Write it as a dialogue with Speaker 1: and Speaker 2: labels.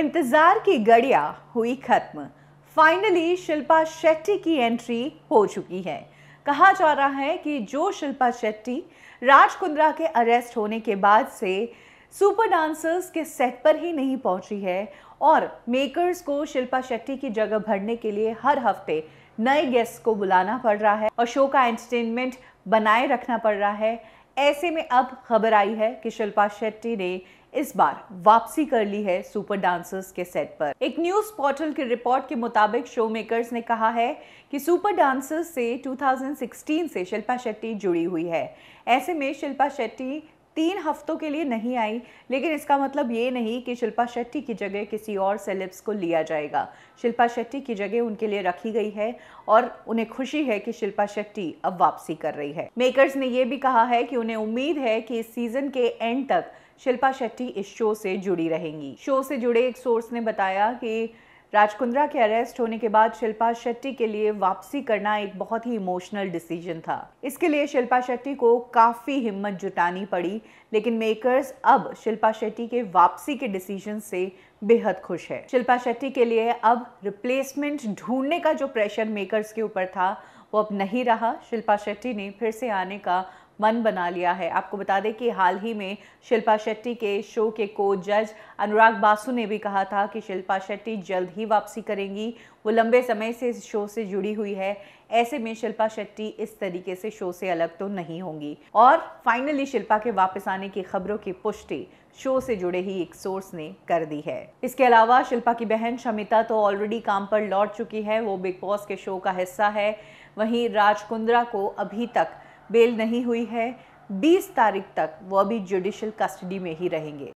Speaker 1: इंतज़ार की गड़िया हुई खत्म फाइनली शिल्पा शेट्टी की एंट्री हो चुकी है कहा जा रहा है कि जो शिल्पा शेट्टी राज कुंद्रा के अरेस्ट होने के बाद से सुपर डांसर्स के सेट पर ही नहीं पहुंची है और मेकर्स को शिल्पा शेट्टी की जगह भरने के लिए हर हफ्ते नए गेस्ट को बुलाना पड़ रहा है और शो का एंटरटेनमेंट बनाए रखना पड़ रहा है ऐसे में अब खबर आई है कि शिल्पा शेट्टी ने इस बार वापसी कर ली है सुपर डांसर्स के सेट पर एक न्यूज पोर्टल की रिपोर्ट के मुताबिक शो मेकर्स ने कहा है कि सुपर डांसर्स से 2016 से शिल्पा शेट्टी जुड़ी हुई है ऐसे में शिल्पा शेट्टी तीन हफ्तों के लिए नहीं आई लेकिन इसका मतलब ये नहीं कि शिल्पा शेट्टी की जगह किसी और सेलेब्स को लिया जाएगा शिल्पा शेट्टी की जगह उनके लिए रखी गई है और उन्हें खुशी है कि शिल्पा शेट्टी अब वापसी कर रही है मेकर्स ने यह भी कहा है कि उन्हें उम्मीद है कि इस सीज़न के एंड तक शिल्पा शेट्टी इस शो से जुड़ी रहेंगी शो से जुड़े एक सोर्स ने बताया कि राजकुंद्रा के अरेस्ट होने के बाद शिल्पा शेट्टी के लिए वापसी करना एक बहुत ही इमोशनल डिसीजन था इसके लिए शिल्पा शेट्टी को काफ़ी हिम्मत जुटानी पड़ी लेकिन मेकर्स अब शिल्पा शेट्टी के वापसी के डिसीजन से बेहद खुश है शिल्पा शेट्टी के लिए अब रिप्लेसमेंट ढूंढने का जो प्रेशर मेकर्स के ऊपर था वो अब नहीं रहा शिल्पा शेट्टी ने फिर से आने का मन बना लिया है आपको बता दें कि हाल ही में शिल्पा शेट्टी के शो के को जज अनुराग बासु ने भी कहा था कि शिल्पा शेट्टी जल्द ही वापसी करेंगी वो लंबे समय से इस शो से जुड़ी हुई है ऐसे में शिल्पा शेट्टी इस तरीके से शो से अलग तो नहीं होंगी और फाइनली शिल्पा के वापस आने की खबरों की पुष्टि शो से जुड़े ही एक सोर्स ने कर दी है इसके अलावा शिल्पा की बहन शमिता तो ऑलरेडी काम पर लौट चुकी है वो बिग बॉस के शो का हिस्सा है वहीं राजकुंद्रा को अभी तक बेल नहीं हुई है 20 तारीख तक वो अभी जुडिशल कस्टडी में ही रहेंगे